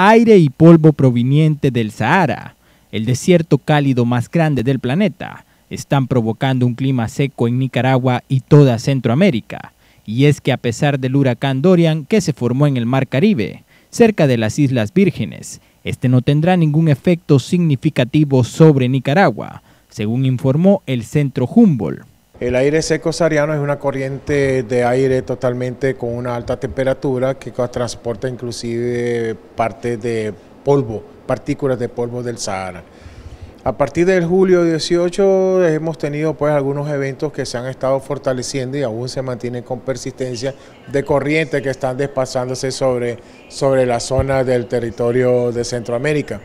aire y polvo proveniente del Sahara, el desierto cálido más grande del planeta, están provocando un clima seco en Nicaragua y toda Centroamérica. Y es que a pesar del huracán Dorian que se formó en el Mar Caribe, cerca de las Islas Vírgenes, este no tendrá ningún efecto significativo sobre Nicaragua, según informó el Centro Humboldt. El aire seco sahariano es una corriente de aire totalmente con una alta temperatura que transporta inclusive parte de polvo, partículas de polvo del Sahara. A partir del julio 18 hemos tenido pues algunos eventos que se han estado fortaleciendo y aún se mantienen con persistencia de corrientes que están despasándose sobre, sobre la zona del territorio de Centroamérica.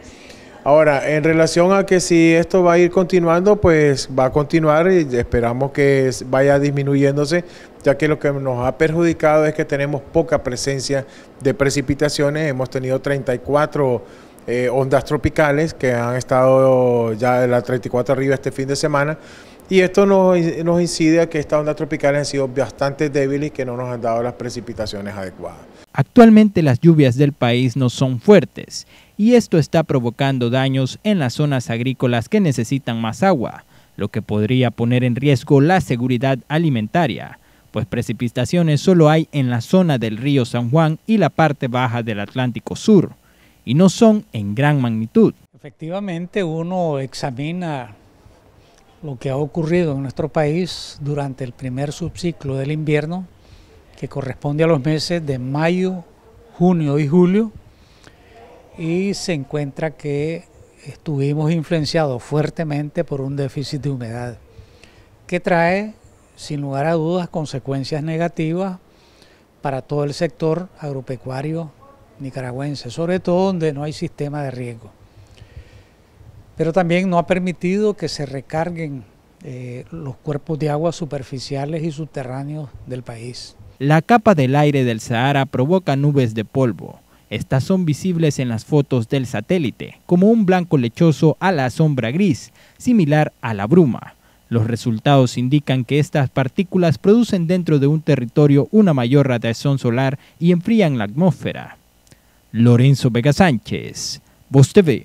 Ahora, en relación a que si esto va a ir continuando, pues va a continuar y esperamos que vaya disminuyéndose, ya que lo que nos ha perjudicado es que tenemos poca presencia de precipitaciones. Hemos tenido 34 eh, ondas tropicales que han estado ya de la 34 arriba este fin de semana. Y esto nos, nos incide a que estas ondas tropicales han sido bastante débiles y que no nos han dado las precipitaciones adecuadas. Actualmente las lluvias del país no son fuertes y esto está provocando daños en las zonas agrícolas que necesitan más agua, lo que podría poner en riesgo la seguridad alimentaria, pues precipitaciones solo hay en la zona del río San Juan y la parte baja del Atlántico Sur, y no son en gran magnitud. Efectivamente, uno examina lo que ha ocurrido en nuestro país durante el primer subciclo del invierno, que corresponde a los meses de mayo, junio y julio, y se encuentra que estuvimos influenciados fuertemente por un déficit de humedad que trae sin lugar a dudas consecuencias negativas para todo el sector agropecuario nicaragüense, sobre todo donde no hay sistema de riego. Pero también no ha permitido que se recarguen eh, los cuerpos de agua superficiales y subterráneos del país. La capa del aire del Sahara provoca nubes de polvo, estas son visibles en las fotos del satélite, como un blanco lechoso a la sombra gris, similar a la bruma. Los resultados indican que estas partículas producen dentro de un territorio una mayor radiación solar y enfrían la atmósfera. Lorenzo Vega Sánchez, Voz TV.